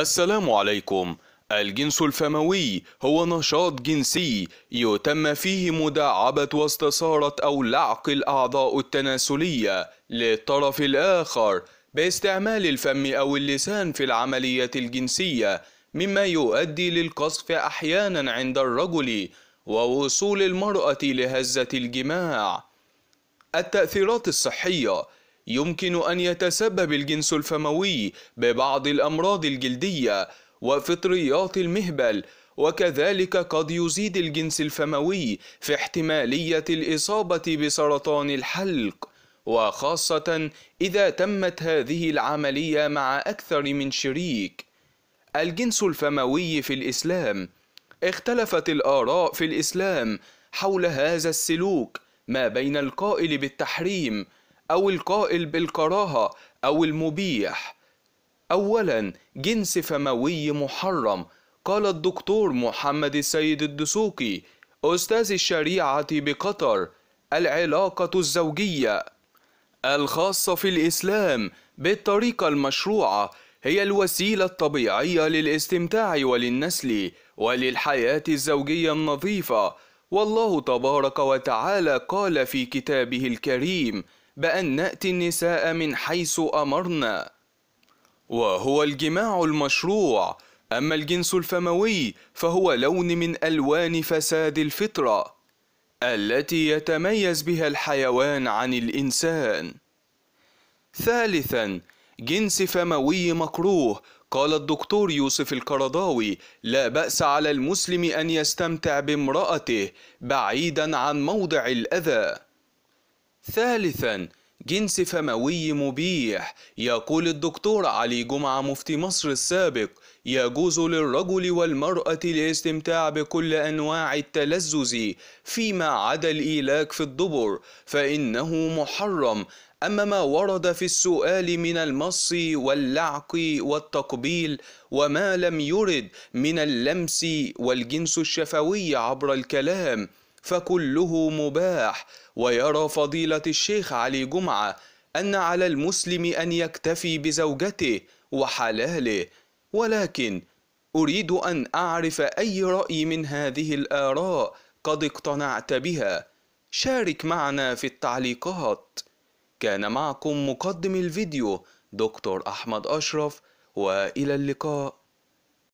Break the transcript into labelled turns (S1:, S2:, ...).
S1: السلام عليكم الجنس الفموي هو نشاط جنسي يتم فيه مداعبة واستثارة أو لعق الأعضاء التناسلية للطرف الآخر باستعمال الفم أو اللسان في العملية الجنسية مما يؤدي للقصف أحيانا عند الرجل ووصول المرأة لهزة الجماع التأثيرات الصحية يمكن أن يتسبب الجنس الفموي ببعض الأمراض الجلدية وفطريات المهبل وكذلك قد يزيد الجنس الفموي في احتمالية الإصابة بسرطان الحلق وخاصة إذا تمت هذه العملية مع أكثر من شريك الجنس الفموي في الإسلام اختلفت الآراء في الإسلام حول هذا السلوك ما بين القائل بالتحريم أو القائل بالكراهة أو المبيح أولا جنس فموي محرم قال الدكتور محمد السيد الدسوقي أستاذ الشريعة بقطر العلاقة الزوجية الخاصة في الإسلام بالطريقة المشروعة هي الوسيلة الطبيعية للاستمتاع وللنسل وللحياة الزوجية النظيفة والله تبارك وتعالى قال في كتابه الكريم بأن نأتي النساء من حيث أمرنا وهو الجماع المشروع أما الجنس الفموي فهو لون من ألوان فساد الفطرة التي يتميز بها الحيوان عن الإنسان ثالثا جنس فموي مكروه قال الدكتور يوسف القرضاوي لا بأس على المسلم أن يستمتع بامرأته بعيدا عن موضع الأذى ثالثا جنس فموي مبيح يقول الدكتور علي جمعة مفتي مصر السابق يجوز للرجل والمرأة الاستمتاع بكل أنواع التلذذ فيما عدا الإيلاك في الدبر فإنه محرم أما ما ورد في السؤال من المص واللعق والتقبيل وما لم يرد من اللمس والجنس الشفوي عبر الكلام فكله مباح ويرى فضيلة الشيخ علي جمعة أن على المسلم أن يكتفي بزوجته وحلاله ولكن أريد أن أعرف أي رأي من هذه الآراء قد اقتنعت بها شارك معنا في التعليقات كان معكم مقدم الفيديو دكتور أحمد أشرف وإلى اللقاء